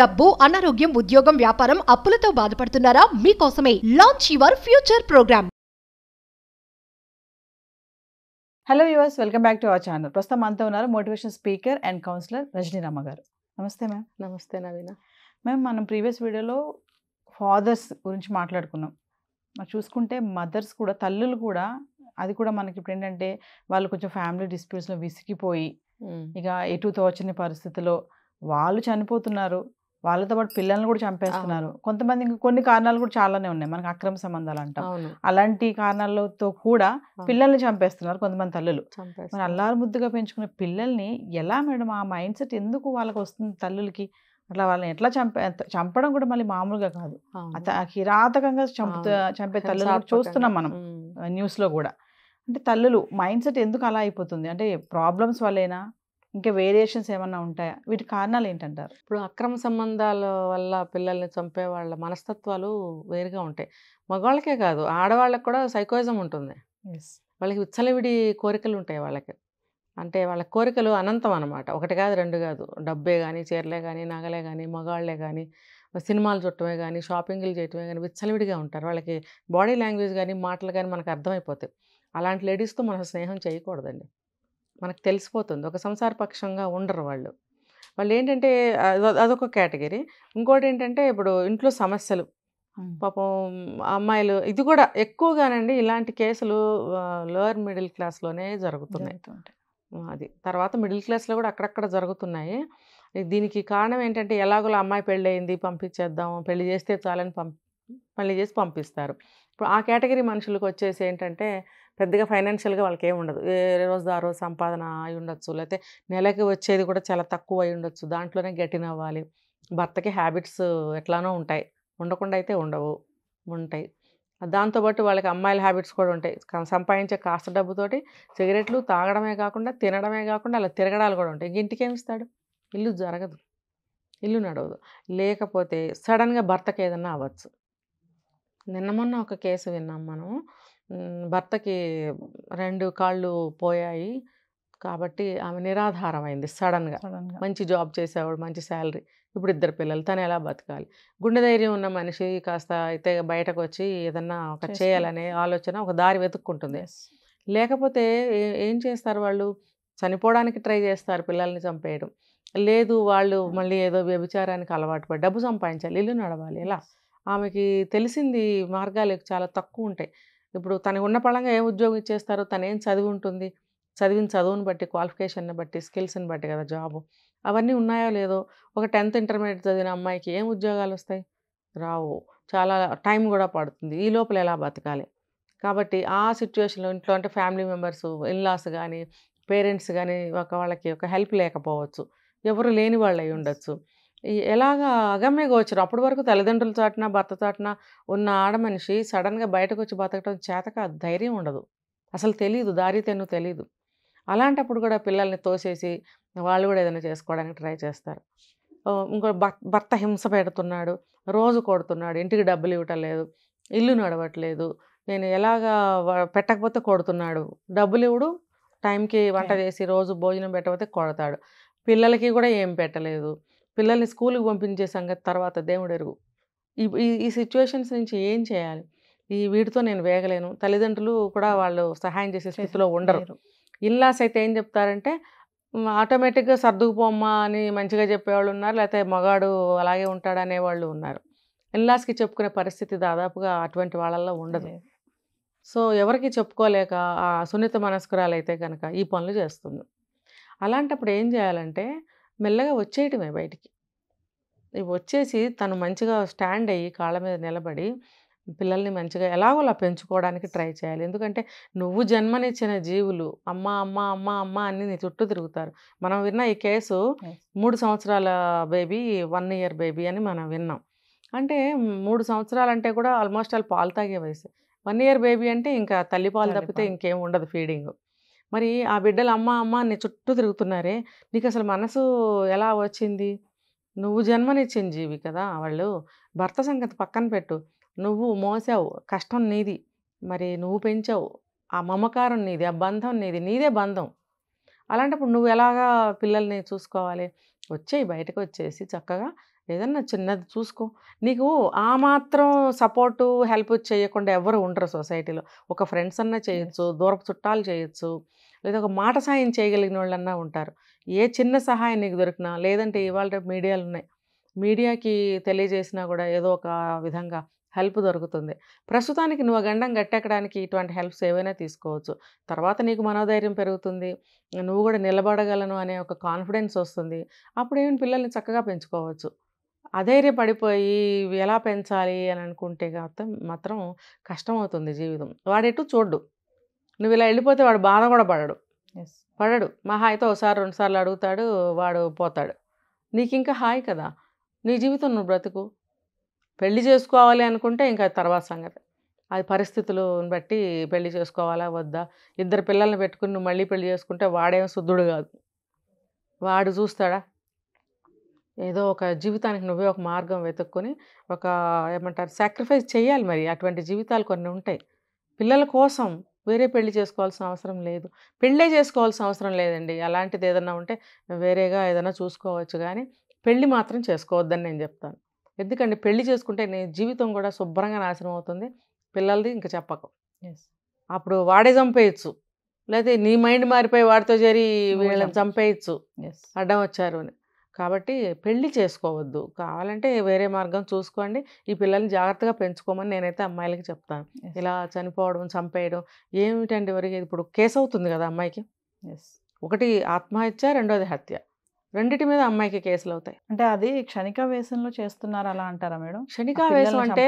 డబ్బు అనారోగ్యం ఉద్యోగం వ్యాపారం అప్పులతో బాధపడుతున్నారా మీకోసమే launch your future programme hello viewers welcome back to our channel ప్రస్తుతం అంతా ఉన్నారు motivation speaker and counsellor Rama garu నమస్తే మ్యామ్ నమస్తే నవీన మ్యామ్ మనం ప్రీవియస్ వీడియోలో ఫాదర్స్ గురించి మాట్లాడుకున్నాం చూసుకుంటే మదర్స్ కూడా తల్లులు కూడా అది కూడా మనకి ఇప్పుడు ఏంటంటే వాళ్ళు కొంచెం ఫ్యామిలీ డిస్ప్యూట్స్లో విసిగిపోయి ఇక ఎటు తోచని పరిస్థితిలో వాళ్ళు చనిపోతున్నారు వాళ్ళతో పాటు పిల్లల్ని కూడా చంపేస్తున్నారు కొంతమంది ఇంకా కొన్ని కారణాలు కూడా చాలానే ఉన్నాయి మనకు అక్రమ సంబంధాలు అంటాం అలాంటి కారణాలతో కూడా పిల్లల్ని చంపేస్తున్నారు కొంతమంది తల్లులు మన అల్లారు ముద్దుగా పెంచుకునే పిల్లల్ని ఎలా మేడం ఆ మైండ్ సెట్ ఎందుకు వాళ్ళకి వస్తుంది తల్లులకి అట్లా వాళ్ళని ఎట్లా చంపే చంపడం కూడా మళ్ళీ మామూలుగా కాదు కిరాతకంగా చంపు చంపే తల్లులు చూస్తున్నాం మనం న్యూస్లో కూడా అంటే తల్లులు మైండ్ సెట్ ఎందుకు అలా అయిపోతుంది అంటే ప్రాబ్లమ్స్ వల్లేనా ఇంకా వేరియేషన్స్ ఏమన్నా ఉంటాయా వీటి కారణాలు ఏంటంటారు ఇప్పుడు అక్రమ సంబంధాల వల్ల పిల్లల్ని చంపే వాళ్ళ మనస్తత్వాలు వేరుగా ఉంటాయి మగవాళ్ళకే కాదు ఆడవాళ్ళకి కూడా సైకోయిజం ఉంటుంది వాళ్ళకి ఉచ్చలవిడి కోరికలు ఉంటాయి వాళ్ళకి అంటే వాళ్ళ కోరికలు అనంతం అనమాట ఒకటి కాదు రెండు కాదు డబ్బే కానీ చీరలే కానీ నగలే కానీ మగాళ్ళే కానీ సినిమాలు చుట్టమే కానీ షాపింగ్లు చేయటమే కానీ విచ్చలవిడిగా ఉంటారు వాళ్ళకి బాడీ లాంగ్వేజ్ కానీ మాటలు కానీ మనకు అర్థమైపోతాయి అలాంటి లేడీస్తో మనం స్నేహం చేయకూడదండి మనకు తెలిసిపోతుంది ఒక సంసారపక్షంగా ఉండరు వాళ్ళు వాళ్ళు ఏంటంటే అదొక కేటగిరీ ఇంకోటి ఏంటంటే ఇప్పుడు ఇంట్లో సమస్యలు పాపం అమ్మాయిలు ఇది కూడా ఎక్కువగానండి ఇలాంటి కేసులు లోయర్ మిడిల్ క్లాస్లోనే జరుగుతున్నాయి అది తర్వాత మిడిల్ క్లాస్లో కూడా అక్కడక్కడ జరుగుతున్నాయి దీనికి కారణం ఏంటంటే ఎలాగో అమ్మాయి పెళ్ళయింది పంపించేద్దాం పెళ్లి చేస్తే చాలని పంపి మళ్ళీ చేసి పంపిస్తారు ఇప్పుడు ఆ కేటగిరీ మనుషులకు వచ్చేసి ఏంటంటే పెద్దగా ఫైనాన్షియల్గా వాళ్ళకి ఏమి ఉండదు ఏ రోజు ఆ రోజు సంపాదన అయి ఉండొచ్చు లేకపోతే నెలకి వచ్చేది కూడా చాలా తక్కువ అయి ఉండొచ్చు దాంట్లోనే గట్టిన అవ్వాలి భర్తకి హ్యాబిట్స్ ఎట్లానో ఉంటాయి ఉండకుండా అయితే ఉండవు ఉంటాయి దాంతోపాటు వాళ్ళకి అమ్మాయిల హ్యాబిట్స్ కూడా ఉంటాయి సంపాదించే కాస్త డబ్బుతోటి సిగరెట్లు తాగడమే కాకుండా తినడమే కాకుండా అలా తిరగడాలు కూడా ఉంటాయి ఇంటికి ఇస్తాడు ఇల్లు జరగదు ఇల్లు నడవదు లేకపోతే సడన్గా భర్తకి ఏదన్నా అవ్వచ్చు నిన్న మొన్న ఒక కేసు విన్నాం మనం భర్తకి రెండు కాళ్ళు పోయాయి కాబట్టి ఆమె నిరాధారమైంది సడన్గా మంచి జాబ్ చేసేవాడు మంచి శాలరీ ఇప్పుడు ఇద్దరు పిల్లలు తను ఎలా బతకాలి గుండె ధైర్యం ఉన్న మనిషి కాస్త అయితే బయటకు వచ్చి ఏదన్నా ఒక చేయాలనే ఆలోచన ఒక దారి వెతుక్కుంటుంది లేకపోతే ఏం చేస్తారు వాళ్ళు చనిపోవడానికి ట్రై చేస్తారు పిల్లల్ని చంపేయడం లేదు వాళ్ళు మళ్ళీ ఏదో వ్యభిచారానికి అలవాటు పడి డబ్బు సంపాదించాలి ఇల్లు నడవాలి ఇలా ఆమెకి తెలిసింది మార్గాలు చాలా తక్కువ ఉంటాయి ఇప్పుడు తనకు ఉన్న పళంగా ఏ ఉద్యోగం ఇచ్చేస్తారో తను ఏం చదివి ఉంటుంది చదివిన చదువుని బట్టి క్వాలిఫికేషన్ని బట్టి స్కిల్స్ని బట్టి కదా జాబు అవన్నీ ఉన్నాయో లేదో ఒక టెన్త్ ఇంటర్మీడియట్ చదివిన అమ్మాయికి ఏం ఉద్యోగాలు వస్తాయి రావు చాలా టైం కూడా పడుతుంది ఈ లోపల ఎలా బతకాలి కాబట్టి ఆ సిచ్యువేషన్లో ఇంట్లో అంటే ఫ్యామిలీ మెంబర్స్ ఇన్లాస్ కానీ పేరెంట్స్ కానీ ఒక వాళ్ళకి ఒక హెల్ప్ లేకపోవచ్చు ఎవరు లేని వాళ్ళు అయి ఉండొచ్చు ఎలాగ అగమ్య గోచరం అప్పటి వరకు తల్లిదండ్రుల చాటున భర్త చాటున ఉన్న ఆడమనిషి సడన్గా బయటకు వచ్చి బతకడం చేతక ధైర్యం ఉండదు అసలు తెలియదు దారి తెన్ను తెలియదు అలాంటప్పుడు కూడా పిల్లల్ని తోసేసి వాళ్ళు కూడా ఏదైనా చేసుకోవడానికి ట్రై చేస్తారు ఇంకో భర్త హింస పెడుతున్నాడు రోజు కొడుతున్నాడు ఇంటికి డబ్బులు ఇవ్వటం లేదు ఇల్లు నడవట్లేదు నేను ఎలాగా పెట్టకపోతే కొడుతున్నాడు డబ్బులు ఇవ్వడు టైంకి వంట చేసి రోజు భోజనం పెట్టకపోతే కొడతాడు పిల్లలకి కూడా ఏం పెట్టలేదు పిల్లల్ని స్కూల్కి పంపించే సంగతి తర్వాత దేవుడెరుగు ఈ ఈ సిచ్యువేషన్స్ నుంచి ఏం చేయాలి ఈ వీటితో నేను వేగలేను తల్లిదండ్రులు కూడా వాళ్ళు సహాయం చేసే స్థితిలో ఉండరు ఇల్లాస్ అయితే ఏం చెప్తారంటే ఆటోమేటిక్గా సర్దుకుపోమ్మా అని మంచిగా చెప్పేవాళ్ళు ఉన్నారు లేకపోతే మగాడు అలాగే ఉంటాడనే వాళ్ళు ఉన్నారు ఇల్లాస్కి చెప్పుకునే పరిస్థితి దాదాపుగా అటువంటి వాళ్ళల్లో ఉండదు సో ఎవరికి చెప్పుకోలేక ఆ సున్నిత అయితే కనుక ఈ పనులు చేస్తుంది అలాంటప్పుడు ఏం చేయాలంటే మెల్లగా వచ్చేయటమే బయటికి వచ్చేసి తను మంచిగా స్టాండ్ అయ్యి కాళ్ళ మీద నిలబడి పిల్లల్ని మంచిగా ఎలాగో అలా పెంచుకోవడానికి ట్రై చేయాలి ఎందుకంటే నువ్వు జన్మనిచ్చిన జీవులు అమ్మ అమ్మ అమ్మ అమ్మ అని నీ చుట్టూ తిరుగుతారు మనం విన్న ఈ కేసు మూడు సంవత్సరాల బేబీ వన్ ఇయర్ బేబీ అని మనం విన్నాం అంటే మూడు సంవత్సరాలు అంటే కూడా ఆల్మోస్ట్ వాళ్ళు పాలు తాగే వయసు వన్ ఇయర్ బేబీ అంటే ఇంకా తల్లి పాలు తప్పితే ఇంకేం ఉండదు ఫీడింగ్ మరి ఆ బిడ్డలు అమ్మ అమ్మ అని చుట్టూ తిరుగుతున్నారే నీకు అసలు మనసు ఎలా వచ్చింది నువ్వు జన్మనిచ్చిన జీవి కదా వాళ్ళు భర్త సంగతి పక్కన పెట్టు నువ్వు మోసావు కష్టం నీది మరి నువ్వు పెంచావు ఆ మమకారం నీది ఆ బంధం నీది నీదే బంధం అలాంటప్పుడు నువ్వు ఎలాగా పిల్లల్ని చూసుకోవాలి వచ్చేయి బయటకు వచ్చేసి చక్కగా ఏదన్నా చిన్నది చూసుకో నీకు ఆ మాత్రం సపోర్టు హెల్ప్ చేయకుండా ఎవరు ఉండరు సొసైటీలో ఒక ఫ్రెండ్స్ అన్నా చేయొచ్చు దూరపు చుట్టాలు చేయొచ్చు లేదా ఒక మాట సాయం చేయగలిగిన వాళ్ళన్నా ఉంటారు ఏ చిన్న సహాయం నీకు దొరికినా లేదంటే ఇవాళ రేపు మీడియాలు ఉన్నాయి మీడియాకి తెలియజేసినా కూడా ఏదో ఒక విధంగా హెల్ప్ దొరుకుతుంది ప్రస్తుతానికి నువ్వు గండం గట్టెక్కడానికి ఇటువంటి హెల్ప్స్ ఏవైనా తీసుకోవచ్చు తర్వాత నీకు మనోధైర్యం పెరుగుతుంది నువ్వు కూడా నిలబడగలను అనే ఒక కాన్ఫిడెన్స్ వస్తుంది అప్పుడు ఏమి పిల్లల్ని చక్కగా పెంచుకోవచ్చు అధైర్యపడిపోయి ఇవి ఎలా పెంచాలి అని అనుకుంటే మాత్రం మాత్రం కష్టమవుతుంది జీవితం వాడెటు చూడ్డు నువ్వు ఇలా వెళ్ళిపోతే వాడు బాధ కూడా పడడు పడడు మా హాయితో ఒకసారి రెండుసార్లు అడుగుతాడు వాడు పోతాడు నీకు ఇంకా హాయి కదా నీ జీవితం నువ్వు బ్రతుకు పెళ్లి చేసుకోవాలి అనుకుంటే ఇంకా తర్వాత సంగతి అది పరిస్థితులను బట్టి పెళ్లి చేసుకోవాలా వద్దా ఇద్దరు పిల్లల్ని పెట్టుకుని నువ్వు మళ్ళీ పెళ్లి చేసుకుంటే వాడేం శుద్ధుడు కాదు వాడు చూస్తాడా ఏదో ఒక జీవితానికి నువ్వే ఒక మార్గం వెతుక్కొని ఒక ఏమంటారు సాక్రిఫైస్ చేయాలి మరి అటువంటి జీవితాలు కొన్ని ఉంటాయి పిల్లల కోసం వేరే పెళ్లి చేసుకోవాల్సిన అవసరం లేదు పెళ్ళే చేసుకోవాల్సిన అవసరం లేదండి అలాంటిది ఏదన్నా ఉంటే వేరేగా ఏదైనా చూసుకోవచ్చు కానీ పెళ్ళి మాత్రం చేసుకోవద్దని నేను చెప్తాను ఎందుకంటే పెళ్లి చేసుకుంటే నీ జీవితం కూడా శుభ్రంగా నాశనం అవుతుంది పిల్లలది ఇంకా చెప్పకు అప్పుడు వాడే చంపేయచ్చు లేకపోతే నీ మైండ్ మారిపోయి వాడితో చేరి వీళ్ళని చంపేయచ్చు అడ్డం వచ్చారు అని కాబట్టి పెళ్లి చేసుకోవద్దు కావాలంటే వేరే మార్గం చూసుకోండి ఈ పిల్లల్ని జాగ్రత్తగా పెంచుకోమని నేనైతే అమ్మాయిలకి చెప్తాను ఇలా చనిపోవడం చంపేయడం ఏమిటండి వరకు ఇప్పుడు కేసు అవుతుంది కదా అమ్మాయికి ఒకటి ఆత్మహత్య రెండోది హత్య రెండిటి మీద అమ్మాయికి కేసులు అవుతాయి అంటే అది క్షణిక వేసంలో చేస్తున్నారు అలా అంటారా మేడం క్షణిక వేసం అంటే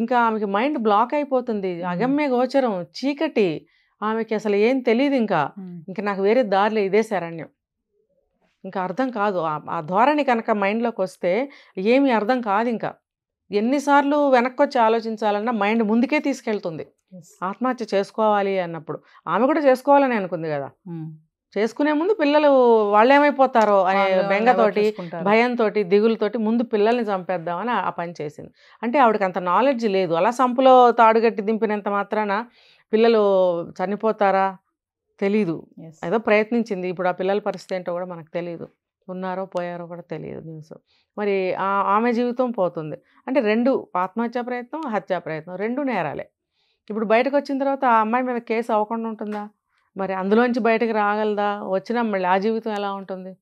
ఇంకా ఆమెకి మైండ్ బ్లాక్ అయిపోతుంది అగమ్య గోచరం చీకటి ఆమెకి అసలు ఏం తెలియదు ఇంకా ఇంకా నాకు వేరే దారిలో ఇదే శరణ్యం ఇంకా అర్థం కాదు ఆ ధోరణి కనుక మైండ్లోకి వస్తే ఏమీ అర్థం కాదు ఇంకా ఎన్నిసార్లు వెనక్కి వచ్చి ఆలోచించాలన్నా మైండ్ ముందుకే తీసుకెళ్తుంది ఆత్మహత్య చేసుకోవాలి అన్నప్పుడు ఆమె కూడా చేసుకోవాలని అనుకుంది కదా చేసుకునే ముందు పిల్లలు వాళ్ళు ఏమైపోతారో అనే బెంగతోటి భయంతో దిగులతోటి ముందు పిల్లల్ని చంపేద్దామని ఆ పని చేసింది అంటే ఆవిడకి అంత నాలెడ్జ్ లేదు అలా సంపులో తాడుగట్టి దింపినంత మాత్రాన పిల్లలు చనిపోతారా తెలీదు ఏదో ప్రయత్నించింది ఇప్పుడు ఆ పిల్లల పరిస్థితి ఏంటో కూడా మనకు తెలియదు ఉన్నారో పోయారో కూడా తెలియదు న్యూస్ మరి ఆమె జీవితం పోతుంది అంటే రెండు ఆత్మహత్యా ప్రయత్నం హత్యా ప్రయత్నం రెండు నేరాలే ఇప్పుడు బయటకు వచ్చిన తర్వాత ఆ అమ్మాయి మీద కేసు అవ్వకుండా ఉంటుందా మరి అందులోంచి బయటకు రాగలదా వచ్చినా మళ్ళీ ఆ జీవితం ఎలా ఉంటుంది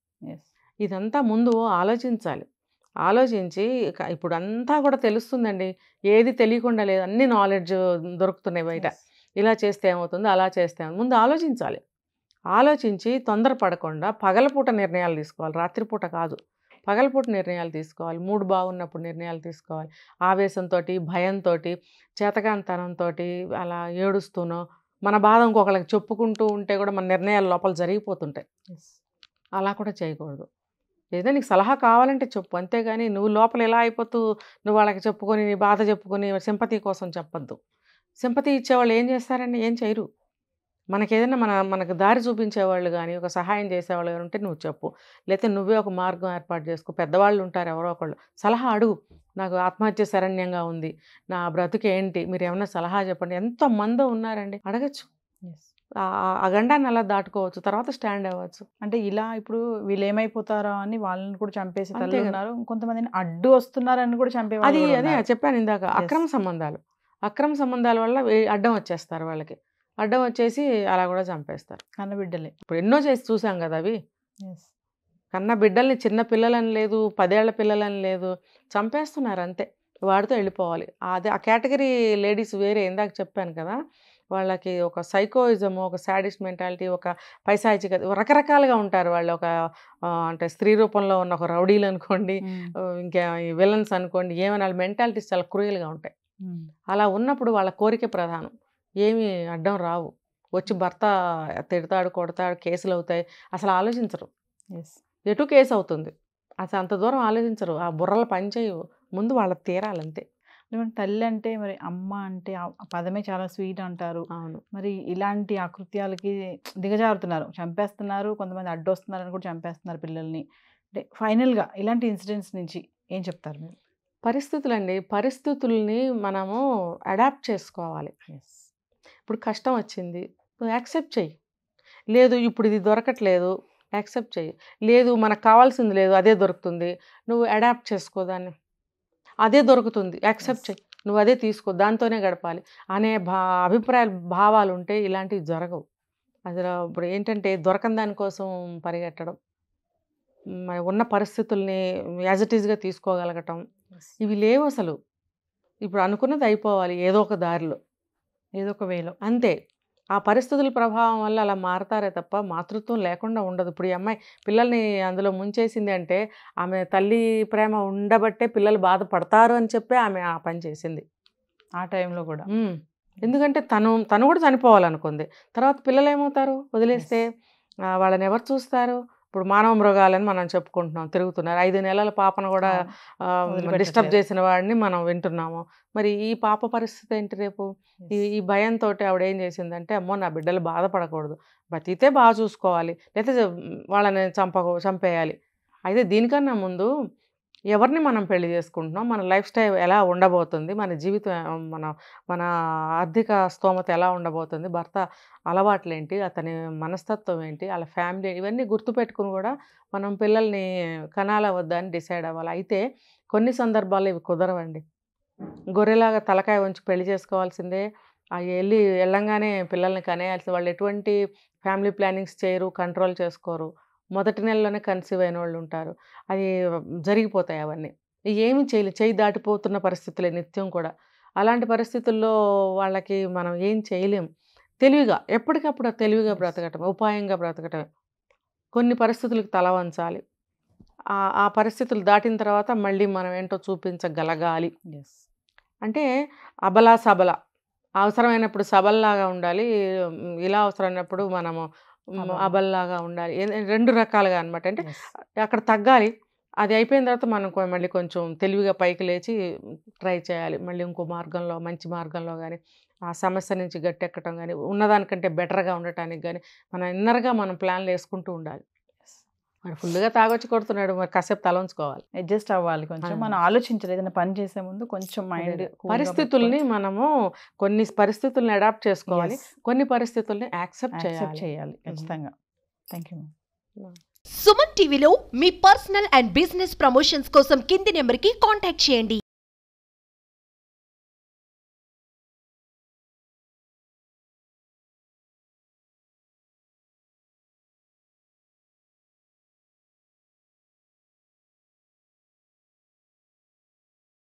ఇదంతా ముందు ఆలోచించాలి ఆలోచించి ఇప్పుడు అంతా కూడా తెలుస్తుందండి ఏది తెలియకుండా లేదు అన్ని నాలెడ్జ్ దొరుకుతున్నాయి బయట ఇలా చేస్తే ఏమవుతుందో అలా చేస్తే ముందు ఆలోచించాలి ఆలోచించి తొందరపడకుండా పగలపూట నిర్ణయాలు తీసుకోవాలి రాత్రిపూట కాదు పగలపూట నిర్ణయాలు తీసుకోవాలి మూడు బాగున్నప్పుడు నిర్ణయాలు తీసుకోవాలి ఆవేశంతో భయంతో చేతకాంతనంతో అలా ఏడుస్తూనో మన బాధ ఇంకొకరికి చెప్పుకుంటూ ఉంటే కూడా మన నిర్ణయాలు లోపల జరిగిపోతుంటాయి అలా కూడా చేయకూడదు ఏదైనా నీకు సలహా కావాలంటే చెప్పు అంతేగాని నువ్వు లోపల ఎలా అయిపోతూ నువ్వు వాళ్ళకి చెప్పుకొని నీ బాధ చెప్పుకొని సింపతి కోసం చెప్పద్దు సింపతి ఇచ్చేవాళ్ళు ఏం చేస్తారండి ఏం చేయరు మనకేదైనా మన మనకు దారి చూపించేవాళ్ళు కానీ ఒక సహాయం చేసేవాళ్ళు కానీ ఉంటే నువ్వు చెప్పు లేకపోతే నువ్వే ఒక మార్గం ఏర్పాటు చేసుకో పెద్దవాళ్ళు ఉంటారు ఎవరో ఒకళ్ళు సలహా అడుగు నాకు ఆత్మహత్య శరణ్యంగా ఉంది నా బ్రతుకేంటి మీరు ఏమైనా సలహా చెప్పండి ఎంతోమంది ఉన్నారండి అడగచ్చు ఆ గండాన్ని అలా దాటుకోవచ్చు తర్వాత స్టాండ్ అవ్వచ్చు అంటే ఇలా ఇప్పుడు వీళ్ళు ఏమైపోతారో అని వాళ్ళని కూడా చంపేసి ఉన్నారు కొంతమందిని అడ్డు వస్తున్నారని కూడా చంపే అది అదే చెప్పాను ఇందాక అక్రమ సంబంధాలు అక్రమ సంబంధాల వల్ల అడ్డం వచ్చేస్తారు వాళ్ళకి అడ్డం వచ్చేసి అలా కూడా చంపేస్తారు కన్న బిడ్డల్ని ఇప్పుడు ఎన్నో చేసి చూసాం కదా అవి కన్న బిడ్డల్ని చిన్న పిల్లలని లేదు పదేళ్ల పిల్లలని లేదు చంపేస్తున్నారు అంతే వాడితో వెళ్ళిపోవాలి అదే ఆ కేటగిరీ లేడీస్ వేరే ఇందాక చెప్పాను కదా వాళ్ళకి ఒక సైకోయిజం ఒక సాడిస్ట్ మెంటాలిటీ ఒక పైసాచిక రకరకాలుగా ఉంటారు వాళ్ళు ఒక అంటే స్త్రీ రూపంలో ఉన్న ఒక రౌడీలు అనుకోండి hmm. ఇంకా విలన్స్ అనుకోండి ఏమైనా మెంటాలిటీస్ చాలా క్రూయల్గా ఉంటాయి అలా ఉన్నప్పుడు వాళ్ళ కోరిక ప్రధానం ఏమి అడ్డం రావు వచ్చి భర్త తిడతాడు కొడతాడు కేసులు అవుతాయి అసలు ఆలోచించరు ఎటు కేసు అవుతుంది అసలు అంత దూరం ఆలోచించరు ఆ బుర్రలు పనిచేయవు ముందు వాళ్ళ తీరాలంతే తల్లి అంటే మరి అమ్మ అంటే పదమే చాలా స్వీట్ అంటారు అవును మరి ఇలాంటి ఆకృత్యాలకి దిగజారుతున్నారు చంపేస్తున్నారు కొంతమంది అడ్డొస్తున్నారని కూడా చంపేస్తున్నారు పిల్లల్ని అంటే ఫైనల్గా ఇలాంటి ఇన్సిడెంట్స్ నుంచి ఏం చెప్తారు మీరు పరిస్థితులండి పరిస్థితుల్ని మనము అడాప్ట్ చేసుకోవాలి ఇప్పుడు కష్టం వచ్చింది నువ్వు యాక్సెప్ట్ చెయ్యి లేదు ఇప్పుడు ఇది దొరకట్లేదు యాక్సెప్ట్ చెయ్యి లేదు మనకు కావాల్సింది లేదు అదే దొరుకుతుంది నువ్వు అడాప్ట్ చేసుకో దాన్ని అదే దొరుకుతుంది యాక్సెప్ట్ చెయ్యి నువ్వు అదే తీసుకో దాంతోనే గడపాలి అనే భా అభిప్రాయాలు భావాలు ఉంటే ఇలాంటివి జరగవు అసలు ఇప్పుడు ఏంటంటే దొరకని దానికోసం పరిగెట్టడం ఉన్న పరిస్థితుల్ని యాజ్ ఇట్ ఈజ్గా తీసుకోగలగటం ఇవి లేవు అసలు ఇప్పుడు అనుకున్నది అయిపోవాలి ఏదో ఒక దారిలో ఏదో ఒక వేలో అంతే ఆ పరిస్థితుల ప్రభావం వల్ల అలా మారతారే తప్ప మాతృత్వం లేకుండా ఉండదు ఇప్పుడు ఈ అమ్మాయి పిల్లల్ని అందులో ముంచేసింది అంటే ఆమె తల్లి ప్రేమ ఉండబట్టే పిల్లలు బాధపడతారు అని చెప్పి ఆమె ఆ పని చేసింది ఆ టైంలో కూడా hmm. ఎందుకంటే తను తను కూడా చనిపోవాలనుకుంది తర్వాత పిల్లలు ఏమవుతారు వదిలేస్తే వాళ్ళని ఎవరు చూస్తారు ఇప్పుడు మానవ మృగాలని మనం చెప్పుకుంటున్నాం తిరుగుతున్నారు ఐదు నెలల పాపన కూడా డిస్టర్బ్ చేసిన వాడిని మనం వింటున్నాము మరి ఈ పాప పరిస్థితి ఏంటి రేపు ఈ ఈ భయంతో ఆవిడ ఏం చేసిందంటే అమ్మో నా బిడ్డలు బాధపడకూడదు బతితే బాగా చూసుకోవాలి లేకపోతే వాళ్ళని చంప చంపేయాలి అయితే దీనికన్నా ముందు ఎవరిని మనం పెళ్లి చేసుకుంటున్నాం మన లైఫ్ స్టైల్ ఎలా ఉండబోతుంది మన జీవితం మన మన ఆర్థిక స్తోమత ఎలా ఉండబోతుంది భర్త అలవాట్లు ఏంటి అతని మనస్తత్వం ఏంటి వాళ్ళ ఫ్యామిలీ ఇవన్నీ గుర్తుపెట్టుకుని కూడా మనం పిల్లల్ని కనాల వద్దని డిసైడ్ అవ్వాలి అయితే కొన్ని సందర్భాల్లో ఇవి కుదరవండి గొర్రెలాగా తలకాయ ఉంచి పెళ్లి చేసుకోవాల్సిందే అవి వెళ్ళి వెళ్ళంగానే పిల్లల్ని కనేయాల్సింది వాళ్ళు ఎటువంటి ఫ్యామిలీ ప్లానింగ్స్ చేయరు కంట్రోల్ చేసుకోరు మొదటి నెలలోనే కన్సీవ్ అయిన వాళ్ళు ఉంటారు అది జరిగిపోతాయి అవన్నీ ఏమి చేయలేదు చేయి దాటిపోతున్న పరిస్థితులే నిత్యం కూడా అలాంటి పరిస్థితుల్లో వాళ్ళకి మనం ఏం చేయలేం తెలివిగా ఎప్పటికప్పుడు తెలివిగా బ్రతకటం ఉపాయంగా బ్రతకటం కొన్ని పరిస్థితులకు తల వంచాలి ఆ పరిస్థితులు దాటిన తర్వాత మళ్ళీ మనం ఏంటో చూపించగలగాలి అంటే అబలా సబల అవసరమైనప్పుడు సబల్లాగా ఉండాలి ఇలా అవసరమైనప్పుడు మనము అబల్లాగా ఉండాలి రెండు రకాలుగా అనమాట అంటే అక్కడ తగ్గాలి అది అయిపోయిన తర్వాత మనం మళ్ళీ కొంచెం తెలివిగా పైకి లేచి ట్రై చేయాలి మళ్ళీ ఇంకో మార్గంలో మంచి మార్గంలో కానీ ఆ సమస్య నుంచి గట్టెక్కడం కానీ ఉన్నదానికంటే బెటర్గా ఉండటానికి కానీ మనం ఇన్నర్గా మనం ప్లాన్లు వేసుకుంటూ ఉండాలి వాడు ఫుల్గా తాగొచ్చి కొడుతున్నాడు మరి కాసేపు తల ఉంచుకోవాలి అడ్జస్ట్ అవ్వాలి కొంచెం మనం ఆలోచించాలి ఏదైనా పని చేసే ముందు కొంచెం మైండ్ పరిస్థితుల్ని మనము కొన్ని పరిస్థితుల్ని అడాప్ట్ చేసుకోవాలి కొన్ని పరిస్థితుల్ని యాక్సెప్ట్ చేయాలి ఖచ్చితంగా థ్యాంక్ యూ సుమన్ టీవీలో మీ పర్సనల్ అండ్ బిజినెస్ ప్రమోషన్స్ కోసం కింది నెంబర్కి కాంటాక్ట్ చేయండి